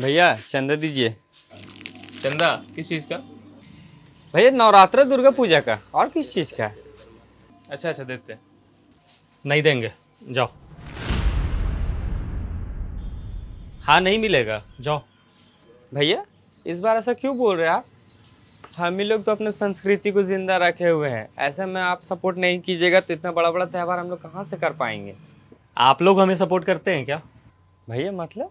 भैया चंदा दीजिए चंदा किस चीज़ का भैया नवरात्र दुर्गा पूजा का और किस चीज़ का अच्छा अच्छा देते नहीं देंगे जाओ हाँ नहीं मिलेगा जाओ भैया इस बार ऐसा क्यों बोल रहे हैं आप हम ही लोग तो अपने संस्कृति को जिंदा रखे हुए हैं ऐसे में आप सपोर्ट नहीं कीजिएगा तो इतना बड़ा बड़ा त्यौहार हम लोग कहाँ से कर पाएंगे आप लोग हमें सपोर्ट करते हैं क्या भैया मतलब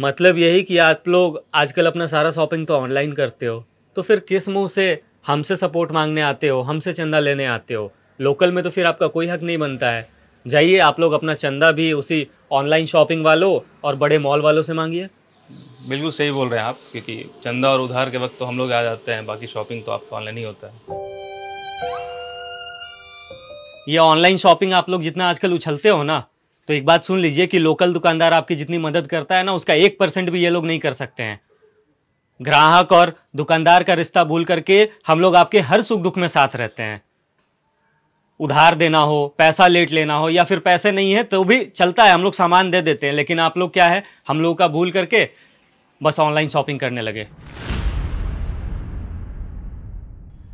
मतलब यही कि आप लोग आजकल अपना सारा शॉपिंग तो ऑनलाइन करते हो तो फिर किस मुंह से हमसे सपोर्ट मांगने आते हो हमसे चंदा लेने आते हो लोकल में तो फिर आपका कोई हक नहीं बनता है जाइए आप लोग अपना चंदा भी उसी ऑनलाइन शॉपिंग वालों और बड़े मॉल वालों से मांगिए बिल्कुल सही बोल रहे हैं आप क्योंकि चंदा और उधार के वक्त तो हम लोग आ जाते हैं बाकी शॉपिंग तो आपका ऑनलाइन ही होता है ये ऑनलाइन शॉपिंग आप लोग जितना आजकल उछलते हो ना तो एक बात सुन लीजिए कि लोकल दुकानदार आपकी जितनी मदद करता है ना उसका एक परसेंट भी ये लोग नहीं कर सकते हैं ग्राहक और दुकानदार का रिश्ता भूल करके हम लोग आपके हर सुख दुख में साथ रहते हैं उधार देना हो पैसा लेट लेना हो या फिर पैसे नहीं है तो भी चलता है हम लोग सामान दे देते हैं लेकिन आप लोग क्या है हम लोगों का भूल करके बस ऑनलाइन शॉपिंग करने लगे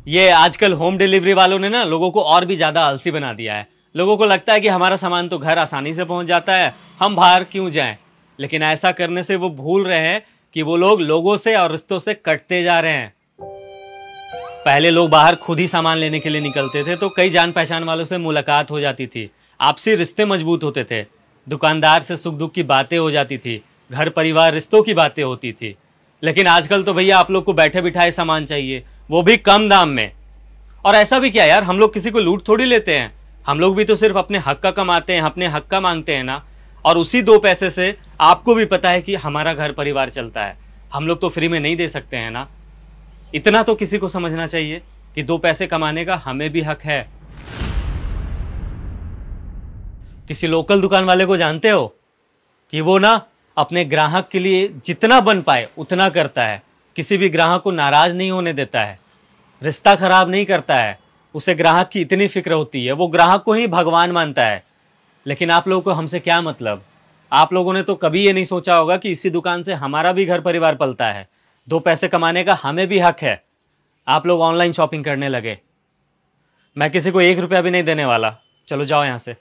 ये आजकल होम डिलीवरी वालों ने ना लोगों को और भी ज़्यादा आलसी बना दिया है लोगों को लगता है कि हमारा सामान तो घर आसानी से पहुंच जाता है हम बाहर क्यों जाएं लेकिन ऐसा करने से वो भूल रहे हैं कि वो लोग लोगों से और रिश्तों से कटते जा रहे हैं पहले लोग बाहर खुद ही सामान लेने के लिए निकलते थे तो कई जान पहचान वालों से मुलाकात हो जाती थी आपसी रिश्ते मजबूत होते थे दुकानदार से सुख दुख की बातें हो जाती थी घर परिवार रिश्तों की बातें होती थी लेकिन आजकल तो भैया आप लोग को बैठे बिठाए सामान चाहिए वो भी कम दाम में और ऐसा भी क्या यार हम लोग किसी को लूट थोड़ी लेते हैं हम लोग भी तो सिर्फ अपने हक का कमाते हैं अपने हक का मांगते हैं ना और उसी दो पैसे से आपको भी पता है कि हमारा घर परिवार चलता है हम लोग तो फ्री में नहीं दे सकते हैं ना इतना तो किसी को समझना चाहिए कि दो पैसे कमाने का हमें भी हक है किसी लोकल दुकान वाले को जानते हो कि वो ना अपने ग्राहक के लिए जितना बन पाए उतना करता है किसी भी ग्राहक को नाराज नहीं होने देता है रिश्ता खराब नहीं करता है उसे ग्राहक की इतनी फिक्र होती है वो ग्राहक को ही भगवान मानता है लेकिन आप लोगों को हमसे क्या मतलब आप लोगों ने तो कभी ये नहीं सोचा होगा कि इसी दुकान से हमारा भी घर परिवार पलता है दो पैसे कमाने का हमें भी हक है आप लोग ऑनलाइन शॉपिंग करने लगे मैं किसी को एक रुपया भी नहीं देने वाला चलो जाओ यहाँ से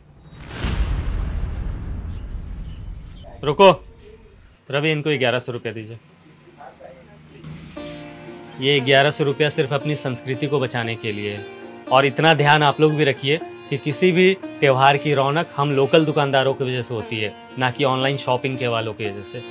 रुको रवि इनको ग्यारह सौ रुपया दीजिए ये ग्यारह सौ रुपया सिर्फ अपनी संस्कृति को बचाने के लिए और इतना ध्यान आप लोग भी रखिए कि किसी भी त्यौहार की रौनक हम लोकल दुकानदारों की वजह से होती है ना कि ऑनलाइन शॉपिंग के वालों की वजह से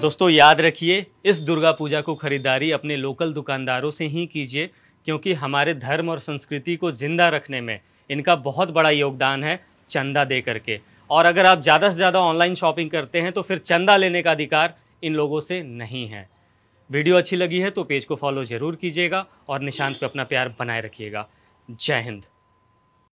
दोस्तों याद रखिए इस दुर्गा पूजा को खरीदारी अपने लोकल दुकानदारों से ही कीजिए क्योंकि हमारे धर्म और संस्कृति को जिंदा रखने में इनका बहुत बड़ा योगदान है चंदा दे करके और अगर आप ज़्यादा से ज़्यादा ऑनलाइन शॉपिंग करते हैं तो फिर चंदा लेने का अधिकार इन लोगों से नहीं है वीडियो अच्छी लगी है तो पेज को फॉलो ज़रूर कीजिएगा और निशांत पर अपना प्यार बनाए रखिएगा जय हिंद